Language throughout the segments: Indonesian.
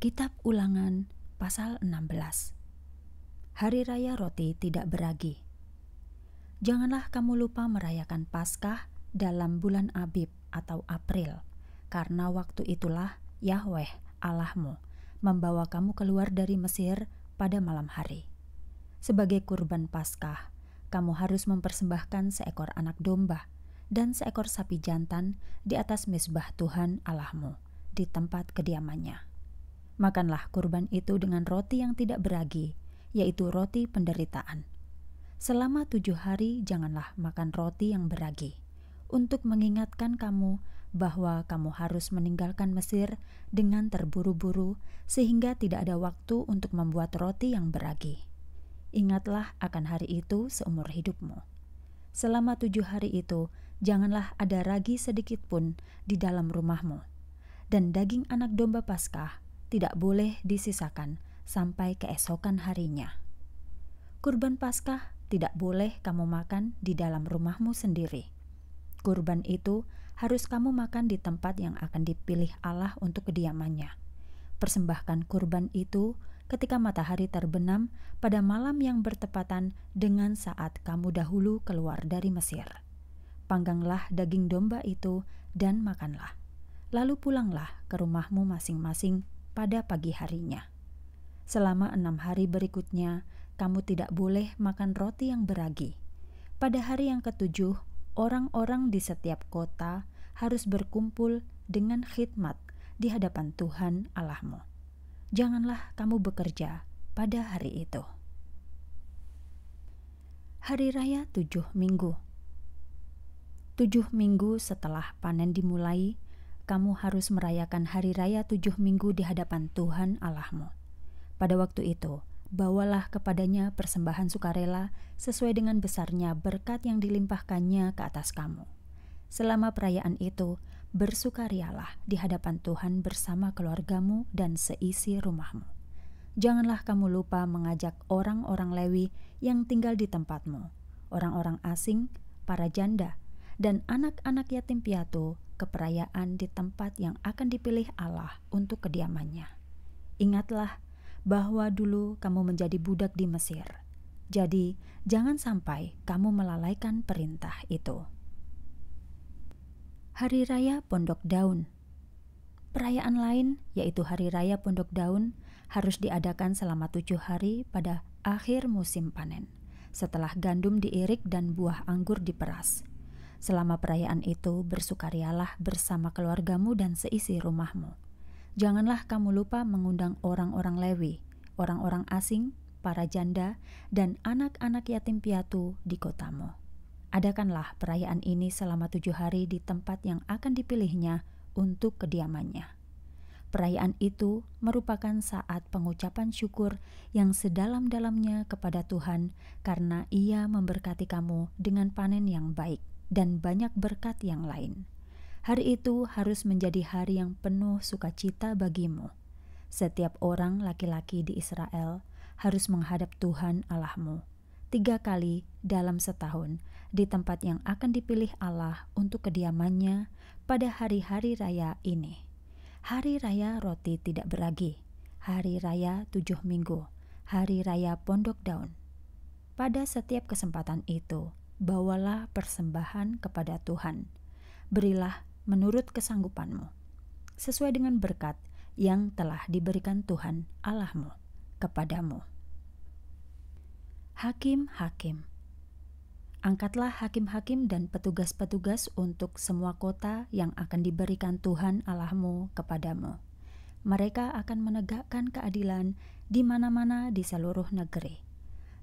Kitab Ulangan pasal 16. Hari raya roti tidak beragi. Janganlah kamu lupa merayakan Paskah dalam bulan Abib atau April, karena waktu itulah Yahweh Allahmu membawa kamu keluar dari Mesir pada malam hari. Sebagai kurban Paskah, kamu harus mempersembahkan seekor anak domba dan seekor sapi jantan di atas mesbah Tuhan Allahmu di tempat kediamannya Makanlah kurban itu dengan roti yang tidak beragi, yaitu roti penderitaan. Selama tujuh hari, janganlah makan roti yang beragi, untuk mengingatkan kamu bahwa kamu harus meninggalkan Mesir dengan terburu-buru, sehingga tidak ada waktu untuk membuat roti yang beragi. Ingatlah akan hari itu seumur hidupmu. Selama tujuh hari itu, janganlah ada ragi sedikit pun di dalam rumahmu, dan daging anak domba Paskah tidak boleh disisakan sampai keesokan harinya. Kurban Paskah tidak boleh kamu makan di dalam rumahmu sendiri. Kurban itu harus kamu makan di tempat yang akan dipilih Allah untuk kediamannya. Persembahkan kurban itu ketika matahari terbenam pada malam yang bertepatan dengan saat kamu dahulu keluar dari Mesir. Pangganglah daging domba itu dan makanlah. Lalu pulanglah ke rumahmu masing-masing pada pagi harinya. Selama enam hari berikutnya, kamu tidak boleh makan roti yang beragi. Pada hari yang ketujuh, orang-orang di setiap kota harus berkumpul dengan khidmat di hadapan Tuhan Allahmu. Janganlah kamu bekerja pada hari itu. Hari Raya Tujuh Minggu Tujuh minggu setelah panen dimulai, kamu harus merayakan hari raya tujuh minggu di hadapan Tuhan Allahmu. Pada waktu itu, bawalah kepadanya persembahan sukarela sesuai dengan besarnya berkat yang dilimpahkannya ke atas kamu. Selama perayaan itu, bersukarialah di hadapan Tuhan bersama keluargamu dan seisi rumahmu. Janganlah kamu lupa mengajak orang-orang Lewi yang tinggal di tempatmu, orang-orang asing, para janda, dan anak-anak yatim piatu keperayaan di tempat yang akan dipilih Allah untuk kediamannya. Ingatlah bahwa dulu kamu menjadi budak di Mesir. Jadi, jangan sampai kamu melalaikan perintah itu. Hari Raya Pondok Daun Perayaan lain, yaitu Hari Raya Pondok Daun, harus diadakan selama tujuh hari pada akhir musim panen, setelah gandum diirik dan buah anggur diperas. Selama perayaan itu, bersukarialah bersama keluargamu dan seisi rumahmu. Janganlah kamu lupa mengundang orang-orang Lewi, orang-orang asing, para janda, dan anak-anak yatim piatu di kotamu. Adakanlah perayaan ini selama tujuh hari di tempat yang akan dipilihnya untuk kediamannya. Perayaan itu merupakan saat pengucapan syukur yang sedalam-dalamnya kepada Tuhan, karena Ia memberkati kamu dengan panen yang baik dan banyak berkat yang lain. Hari itu harus menjadi hari yang penuh sukacita bagimu. Setiap orang laki-laki di Israel harus menghadap Tuhan Allahmu tiga kali dalam setahun di tempat yang akan dipilih Allah untuk kediamannya pada hari-hari raya ini. Hari raya roti tidak beragi, hari raya tujuh minggu, hari raya pondok daun. Pada setiap kesempatan itu, bawalah persembahan kepada Tuhan. Berilah menurut kesanggupanmu, sesuai dengan berkat yang telah diberikan Tuhan Allahmu kepadamu. Hakim-hakim Angkatlah hakim-hakim dan petugas-petugas untuk semua kota yang akan diberikan Tuhan Allahmu kepadamu. Mereka akan menegakkan keadilan di mana-mana di seluruh negeri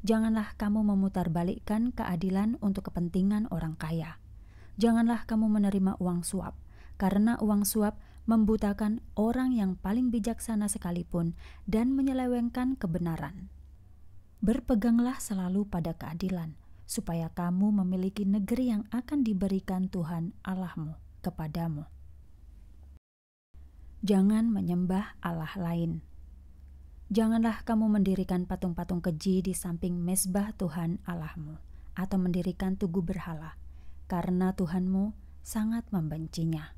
janganlah kamu memutarbalikkan keadilan untuk kepentingan orang kaya. Janganlah kamu menerima uang suap, karena uang suap membutakan orang yang paling bijaksana sekalipun dan menyelewengkan kebenaran. Berpeganglah selalu pada keadilan, supaya kamu memiliki negeri yang akan diberikan Tuhan Allahmu kepadamu. Jangan menyembah Allah lain. Janganlah kamu mendirikan patung-patung keji di samping mesbah Tuhan Allahmu, atau mendirikan tugu berhala, karena Tuhanmu sangat membencinya.